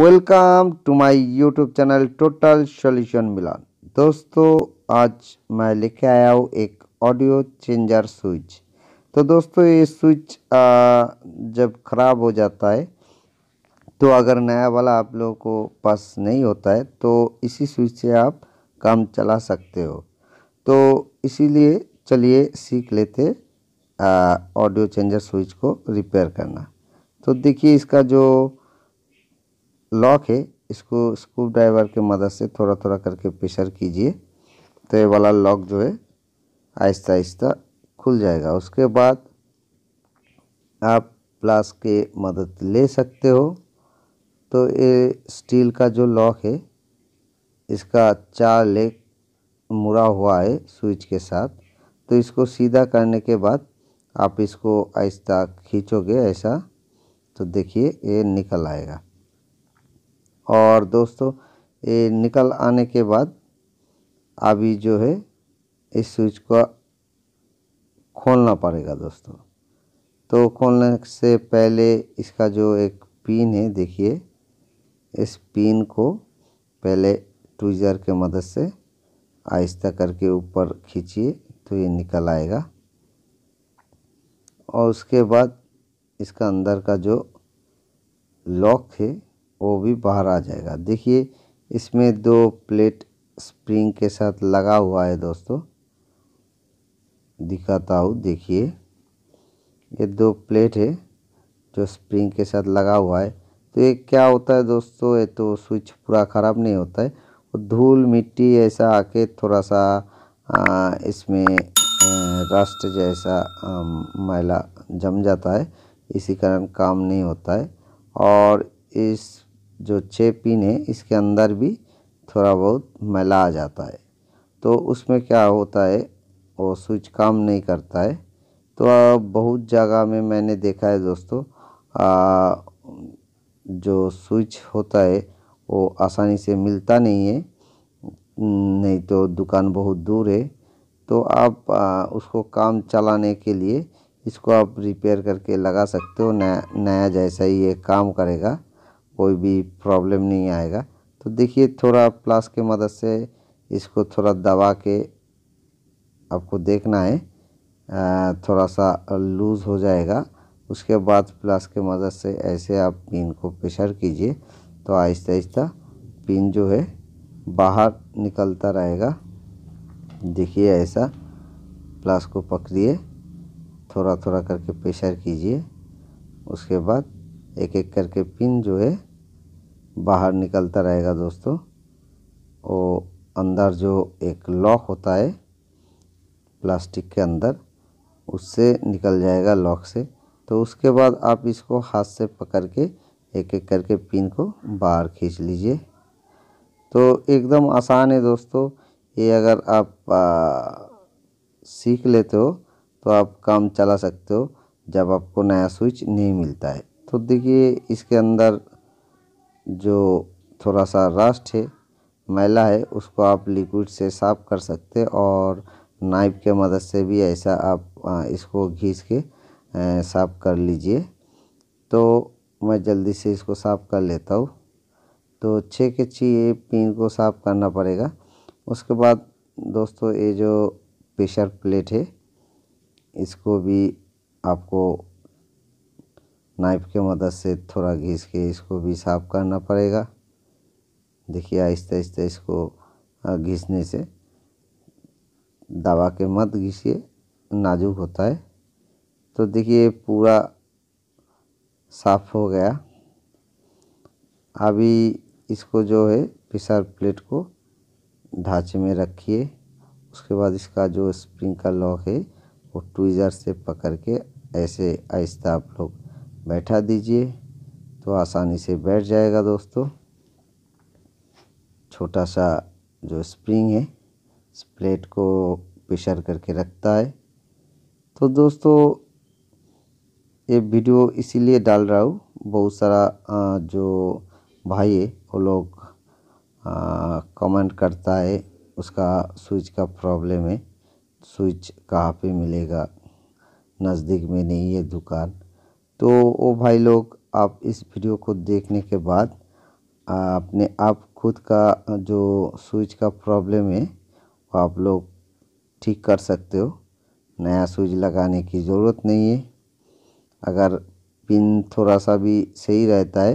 welcome to my YouTube channel total solution Milan दोस्तों आज मैं लेके आया हूँ एक ऑडियो चेंजर स्विच तो दोस्तों ये स्विच जब ख़राब हो जाता है तो अगर नया वाला आप लोगों को पास नहीं होता है तो इसी स्विच से आप काम चला सकते हो तो इसीलिए चलिए सीख लेते ऑडियो चेंजर स्विच को रिपेयर करना तो देखिए इसका जो लॉक है इसको स्क्रू ड्राइवर के मदद से थोड़ा थोड़ा करके प्रेशर कीजिए तो ये वाला लॉक जो है आहिस्ता आहिस्ता खुल जाएगा उसके बाद आप प्लास के मदद ले सकते हो तो ये स्टील का जो लॉक है इसका चार लेग मुड़ा हुआ है स्विच के साथ तो इसको सीधा करने के बाद आप इसको आहिस्ता खींचोगे ऐसा तो देखिए ये निकल आएगा और दोस्तों ये निकल आने के बाद अभी जो है इस स्विच को खोलना पड़ेगा दोस्तों तो खोलने से पहले इसका जो एक पिन है देखिए इस पिन को पहले ट्विजर के मदद से आहिस्ता करके ऊपर खींचिए तो ये निकल आएगा और उसके बाद इसका अंदर का जो लॉक है वो भी बाहर आ जाएगा देखिए इसमें दो प्लेट स्प्रिंग के साथ लगा हुआ है दोस्तों दिखाता हूँ देखिए ये दो प्लेट है जो स्प्रिंग के साथ लगा हुआ है तो ये क्या होता है दोस्तों ये तो स्विच पूरा ख़राब नहीं होता है धूल मिट्टी ऐसा आके थोड़ा सा आ, इसमें रस्ट जैसा मैला जम जाता है इसी कारण काम नहीं होता है और इस जो छः पिन है इसके अंदर भी थोड़ा बहुत मैला आ जाता है तो उसमें क्या होता है वो स्विच काम नहीं करता है तो बहुत जगह में मैंने देखा है दोस्तों आ, जो स्विच होता है वो आसानी से मिलता नहीं है नहीं तो दुकान बहुत दूर है तो आप आ, उसको काम चलाने के लिए इसको आप रिपेयर करके लगा सकते हो नया नया जैसा ही ये काम करेगा कोई भी प्रॉब्लम नहीं आएगा तो देखिए थोड़ा प्लास के मदद से इसको थोड़ा दबा के आपको देखना है थोड़ा सा लूज़ हो जाएगा उसके बाद प्लस के मदद से ऐसे आप पिन को प्रेशर कीजिए तो आहिस्ता आहिस्ता पिन जो है बाहर निकलता रहेगा देखिए ऐसा प्लस को पकड़िए थोड़ा थोड़ा करके प्रेशर कीजिए उसके बाद एक एक करके पिन जो है बाहर निकलता रहेगा दोस्तों और अंदर जो एक लॉक होता है प्लास्टिक के अंदर उससे निकल जाएगा लॉक से तो उसके बाद आप इसको हाथ से पकड़ के एक एक करके पिन को बाहर खींच लीजिए तो एकदम आसान है दोस्तों ये अगर आप आ, सीख लेते हो तो आप काम चला सकते हो जब आपको नया स्विच नहीं मिलता है तो देखिए इसके अंदर जो थोड़ा सा रस्ट है मैला है उसको आप लिक्विड से साफ़ कर सकते और नाइफ़ के मदद से भी ऐसा आप इसको घीस के साफ़ कर लीजिए तो मैं जल्दी से इसको साफ़ कर लेता हूँ तो छः के छः पिन को साफ़ करना पड़ेगा उसके बाद दोस्तों ये जो प्रेशर प्लेट है इसको भी आपको नाइफ के मदद से थोड़ा घिस के इसको भी साफ़ करना पड़ेगा देखिए आहिस्ते आहिस्ते इसको घिसने से दबा के मत घिसिए नाजुक होता है तो देखिए पूरा साफ़ हो गया अभी इसको जो है पिसार प्लेट को ढांचे में रखिए उसके बाद इसका जो स्प्रिंकल का लॉक है वो ट्वीज़र से पकड़ के ऐसे आहिस्ता आप लोग बैठा दीजिए तो आसानी से बैठ जाएगा दोस्तों छोटा सा जो स्प्रिंग है इस प्लेट को प्रेशर करके रखता है तो दोस्तों ये वीडियो इसीलिए डाल रहा हूँ बहुत सारा जो भाई है वो लोग कमेंट करता है उसका स्विच का प्रॉब्लम है स्विच कहाँ पे मिलेगा नज़दीक में नहीं है दुकान तो ओ भाई लोग आप इस वीडियो को देखने के बाद अपने आप खुद का जो स्विच का प्रॉब्लम है वो आप लोग ठीक कर सकते हो नया स्विच लगाने की ज़रूरत नहीं है अगर पिन थोड़ा सा भी सही रहता है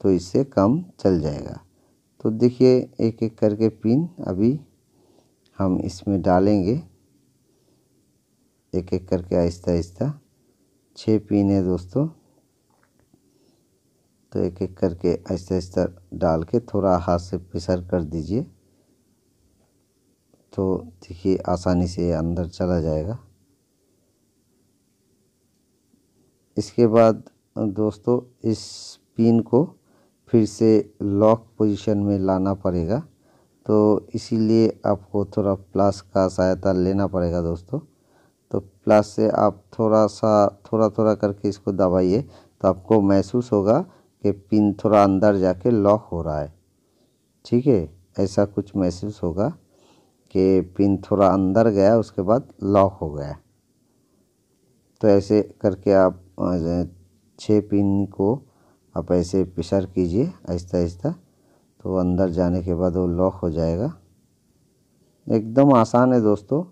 तो इससे कम चल जाएगा तो देखिए एक एक करके पिन अभी हम इसमें डालेंगे एक एक करके आहिस्ता आहिस्ता छः पिन है दोस्तों तो एक एक करके ऐसे ऐसे डाल के थोड़ा हाथ से प्रेशर कर दीजिए तो देखिए आसानी से अंदर चला जाएगा इसके बाद दोस्तों इस पिन को फिर से लॉक पोजीशन में लाना पड़ेगा तो इसीलिए आपको थोड़ा प्लस का सहायता लेना पड़ेगा दोस्तों प्लस से आप थोड़ा सा थोड़ा थोड़ा करके इसको दबाइए तो आपको महसूस होगा कि पिन थोड़ा अंदर जाके लॉक हो रहा है ठीक है ऐसा कुछ महसूस होगा कि पिन थोड़ा अंदर गया उसके बाद लॉक हो गया तो ऐसे करके आप छः पिन को आप ऐसे पिसर कीजिए आहिस्ता आहिस्ता तो अंदर जाने के बाद वो लॉक हो जाएगा एकदम आसान है दोस्तों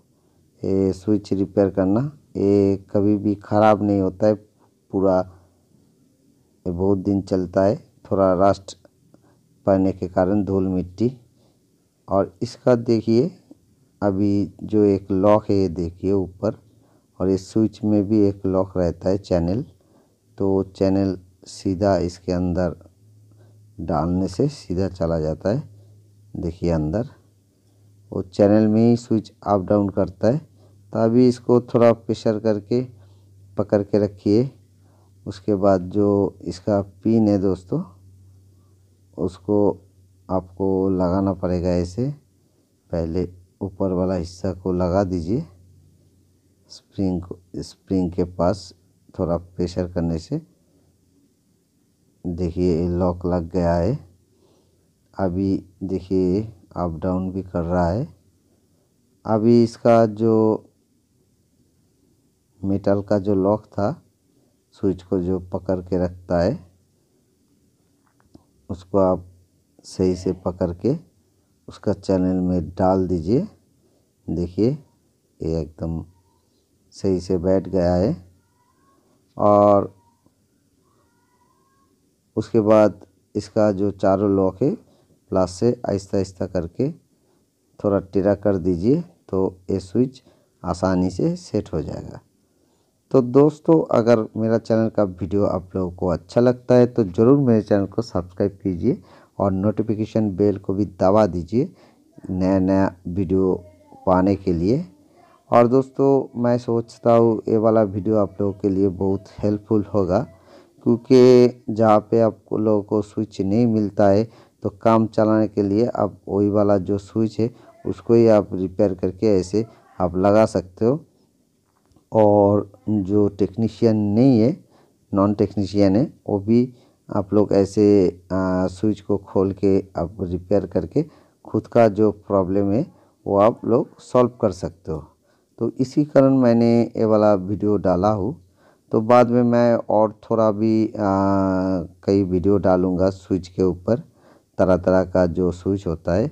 ये स्विच रिपेयर करना ये कभी भी ख़राब नहीं होता है पूरा ये बहुत दिन चलता है थोड़ा रास्ट पड़ने के कारण धूल मिट्टी और इसका देखिए अभी जो एक लॉक है ये देखिए ऊपर और इस स्विच में भी एक लॉक रहता है चैनल तो चैनल सीधा इसके अंदर डालने से सीधा चला जाता है देखिए अंदर और चैनल में ही स्विच अप डाउन करता है तो अभी इसको थोड़ा प्रेशर करके पकड़ के रखिए उसके बाद जो इसका पिन है दोस्तों उसको आपको लगाना पड़ेगा ऐसे पहले ऊपर वाला हिस्सा को लगा दीजिए स्प्रिंग को स्प्रिंग के पास थोड़ा प्रेशर करने से देखिए लॉक लग गया है अभी देखिए अप डाउन भी कर रहा है अभी इसका जो मेटल का जो लॉक था स्विच को जो पकड़ के रखता है उसको आप सही से पकड़ के उसका चैनल में डाल दीजिए देखिए ये एकदम सही से बैठ गया है और उसके बाद इसका जो चारों लॉक है प्लास से आहिस्ता आहिस्ता करके थोड़ा टेढ़ा कर दीजिए तो ये स्विच आसानी से सेट हो जाएगा तो दोस्तों अगर मेरा चैनल का वीडियो आप लोगों को अच्छा लगता है तो ज़रूर मेरे चैनल को सब्सक्राइब कीजिए और नोटिफिकेशन बेल को भी दबा दीजिए नया नया वीडियो पाने के लिए और दोस्तों मैं सोचता हूँ ये वाला वीडियो आप लोगों के लिए बहुत हेल्पफुल होगा क्योंकि जहाँ पे आप लोगों को स्विच नहीं मिलता है तो काम चलाने के लिए आप वही वाला जो स्विच है उसको ही आप रिपेयर करके ऐसे आप लगा सकते हो और जो टेक्नीशियन नहीं है नॉन टेक्नीशियन है वो भी आप लोग ऐसे स्विच को खोल के आप रिपेयर करके खुद का जो प्रॉब्लम है वो आप लोग सॉल्व कर सकते हो तो इसी कारण मैंने ये वाला वीडियो डाला हूँ तो बाद में मैं और थोड़ा भी आ, कई वीडियो डालूँगा स्विच के ऊपर तरह तरह का जो स्विच होता है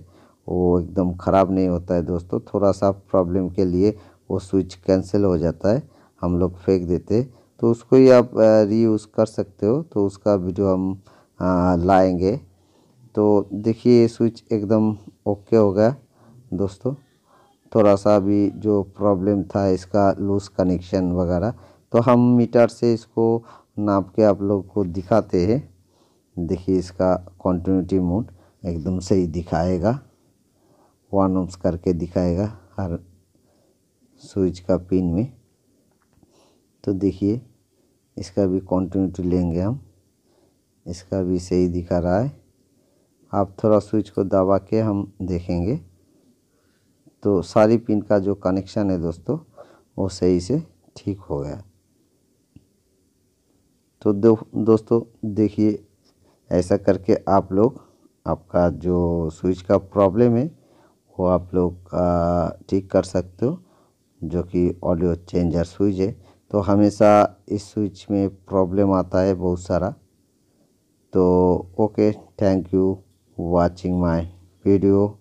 वो एकदम ख़राब नहीं होता है दोस्तों थोड़ा सा प्रॉब्लम के लिए वो स्विच कैंसिल हो जाता है हम लोग फेंक देते तो उसको ही आप रीयूज़ कर सकते हो तो उसका वीडियो हम लाएंगे तो देखिए ये स्विच एकदम ओके हो गया दोस्तों थोड़ा सा अभी जो प्रॉब्लम था इसका लूज़ कनेक्शन वगैरह तो हम मीटर से इसको नाप के आप लोग को दिखाते हैं देखिए इसका कंटिन्यूटी मोड एकदम सही दिखाएगा वन ओम्स करके दिखाएगा हर स्विच का पिन में तो देखिए इसका भी कंटिन्यूटी लेंगे हम इसका भी सही दिखा रहा है आप थोड़ा स्विच को दबा के हम देखेंगे तो सारी पिन का जो कनेक्शन है दोस्तों वो सही से ठीक हो गया तो दो, दोस्तों देखिए ऐसा करके आप लोग आपका जो स्विच का प्रॉब्लम है वो आप लोग ठीक कर सकते हो जो कि ऑडियो चेंजर स्विच है तो हमेशा इस स्विच में प्रॉब्लम आता है बहुत सारा तो okay thank you watching my video